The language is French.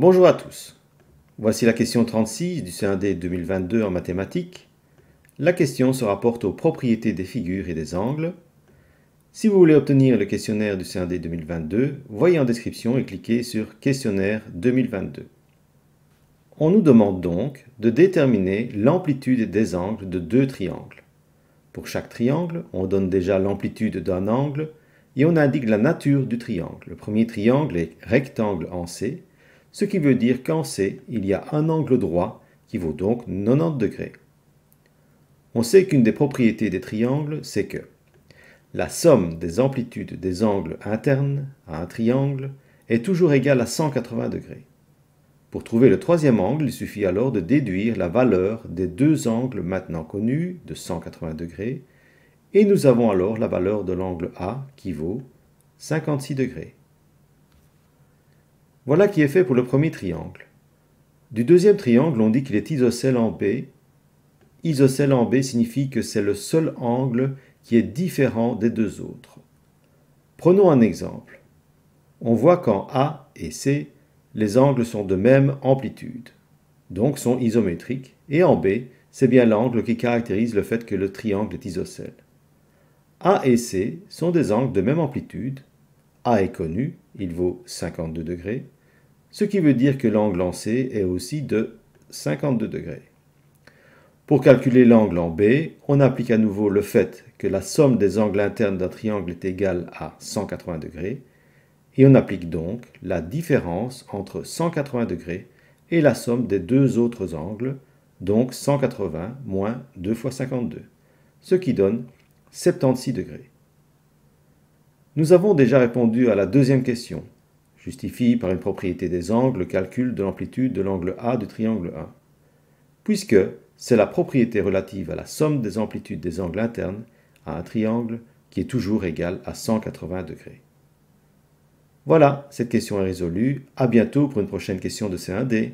Bonjour à tous. Voici la question 36 du CND 2022 en mathématiques. La question se rapporte aux propriétés des figures et des angles. Si vous voulez obtenir le questionnaire du CND 2022, voyez en description et cliquez sur Questionnaire 2022. On nous demande donc de déterminer l'amplitude des angles de deux triangles. Pour chaque triangle, on donne déjà l'amplitude d'un angle et on indique la nature du triangle. Le premier triangle est rectangle en C, ce qui veut dire qu'en C, il y a un angle droit qui vaut donc 90 degrés. On sait qu'une des propriétés des triangles, c'est que la somme des amplitudes des angles internes à un triangle est toujours égale à 180 degrés. Pour trouver le troisième angle, il suffit alors de déduire la valeur des deux angles maintenant connus de 180 degrés, et nous avons alors la valeur de l'angle A qui vaut 56 degrés. Voilà qui est fait pour le premier triangle. Du deuxième triangle, on dit qu'il est isocèle en B. Isocèle en B signifie que c'est le seul angle qui est différent des deux autres. Prenons un exemple. On voit qu'en A et C, les angles sont de même amplitude, donc sont isométriques, et en B, c'est bien l'angle qui caractérise le fait que le triangle est isocèle. A et C sont des angles de même amplitude. A est connu, il vaut 52 degrés, ce qui veut dire que l'angle en C est aussi de 52 degrés. Pour calculer l'angle en B, on applique à nouveau le fait que la somme des angles internes d'un triangle est égale à 180 degrés, et on applique donc la différence entre 180 degrés et la somme des deux autres angles, donc 180 moins 2 fois 52, ce qui donne 76 degrés. Nous avons déjà répondu à la deuxième question, justifie par une propriété des angles le calcul de l'amplitude de l'angle A du triangle 1. Puisque c'est la propriété relative à la somme des amplitudes des angles internes à un triangle qui est toujours égale à 180 degrés. Voilà, cette question est résolue. À bientôt pour une prochaine question de C1D.